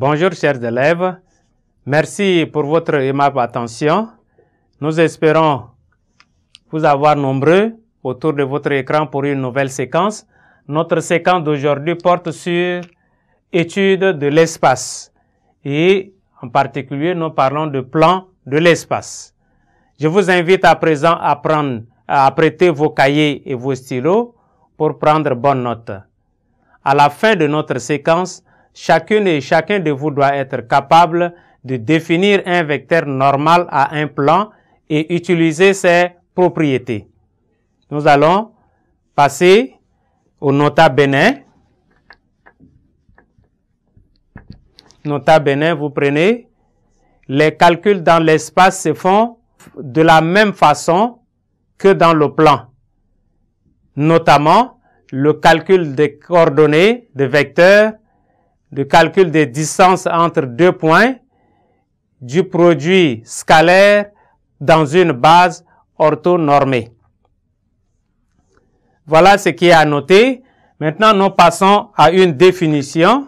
Bonjour chers élèves, merci pour votre aimable attention. Nous espérons vous avoir nombreux autour de votre écran pour une nouvelle séquence. Notre séquence d'aujourd'hui porte sur étude de l'espace et en particulier nous parlons de plan de l'espace. Je vous invite à présent à prendre, à prêter vos cahiers et vos stylos pour prendre bonne note. À la fin de notre séquence, chacune et chacun de vous doit être capable de définir un vecteur normal à un plan et utiliser ses propriétés. Nous allons passer au nota bene. Nota bene, vous prenez, les calculs dans l'espace se font de la même façon que dans le plan. Notamment, le calcul des coordonnées, des vecteurs, le calcul des distances entre deux points du produit scalaire dans une base orthonormée. Voilà ce qui est à noter. Maintenant, nous passons à une définition.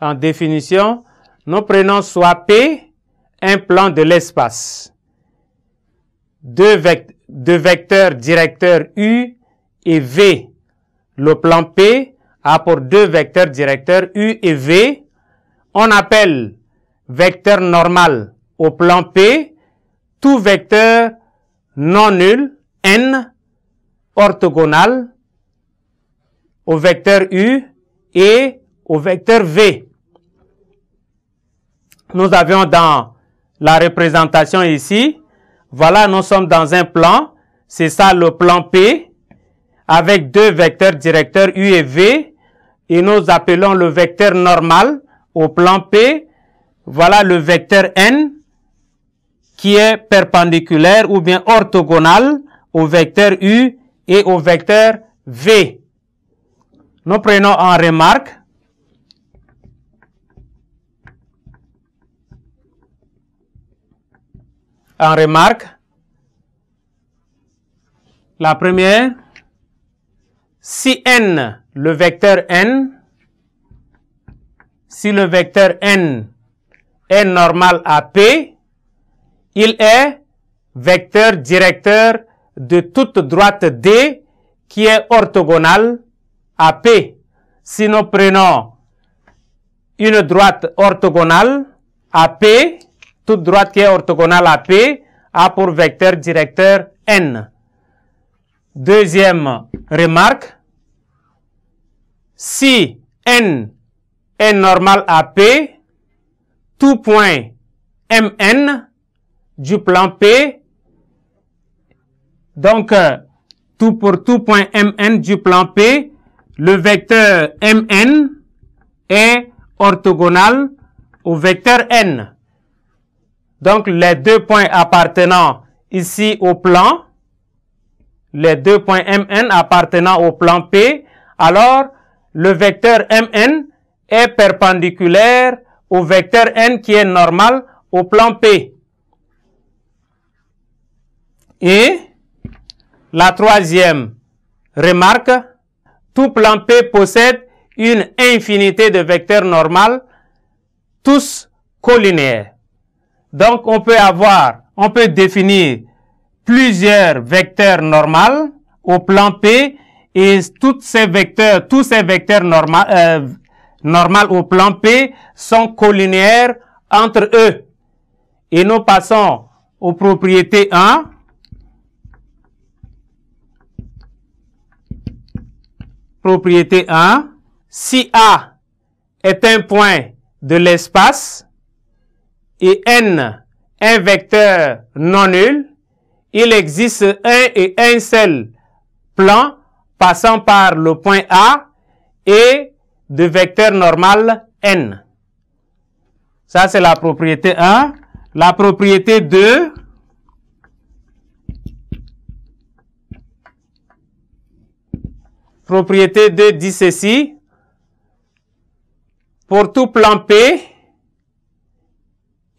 En définition, nous prenons soit P un plan de l'espace. Deux, vecteurs directeurs U et V. Le plan P a pour deux vecteurs directeurs U et V. On appelle vecteur normal au plan P tout vecteur non nul N orthogonal au vecteur U et au vecteur V. Nous avions dans la représentation ici. Voilà, nous sommes dans un plan. C'est ça le plan P avec deux vecteurs directeurs U et V. Et nous appelons le vecteur normal au plan P. Voilà le vecteur N qui est perpendiculaire ou bien orthogonal au vecteur U et au vecteur V. Nous prenons en remarque remarque. La première, si n, le vecteur n, si le vecteur n est normal à P, il est vecteur directeur de toute droite D qui est orthogonale à P. Si nous prenons une droite orthogonale à P, toute droite qui est orthogonale à P a pour vecteur directeur N. Deuxième remarque, si N est normal à P, tout point MN du plan P, donc euh, tout pour tout point MN du plan P, le vecteur MN est orthogonal au vecteur N. Donc les deux points appartenant ici au plan, les deux points MN appartenant au plan P, alors le vecteur MN est perpendiculaire au vecteur N qui est normal au plan P. Et la troisième remarque, tout plan P possède une infinité de vecteurs normaux, tous collinéaires. Donc on peut avoir, on peut définir plusieurs vecteurs normaux au plan P et tous ces vecteurs, tous ces vecteurs euh, normaux au plan P sont collinéaires entre eux. Et nous passons aux propriétés 1. Propriété 1. Si A est un point de l'espace, et n un vecteur non nul, il existe un et un seul plan passant par le point A et de vecteur normal n. Ça, c'est la propriété 1. La propriété 2, propriété 2 dit ceci. Pour tout plan P,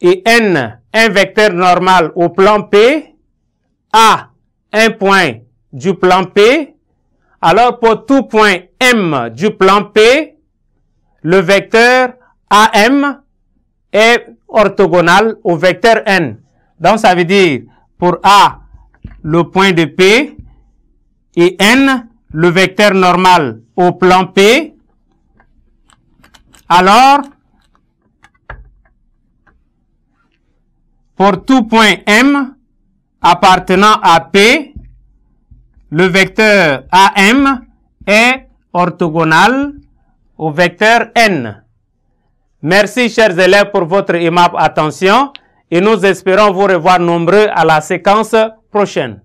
et n un vecteur normal au plan P A, un point du plan P, alors pour tout point M du plan P, le vecteur AM est orthogonal au vecteur N. Donc ça veut dire pour A, le point de P et N, le vecteur normal au plan P, alors Pour tout point M appartenant à P, le vecteur AM est orthogonal au vecteur N. Merci, chers élèves, pour votre aimable attention et nous espérons vous revoir nombreux à la séquence prochaine.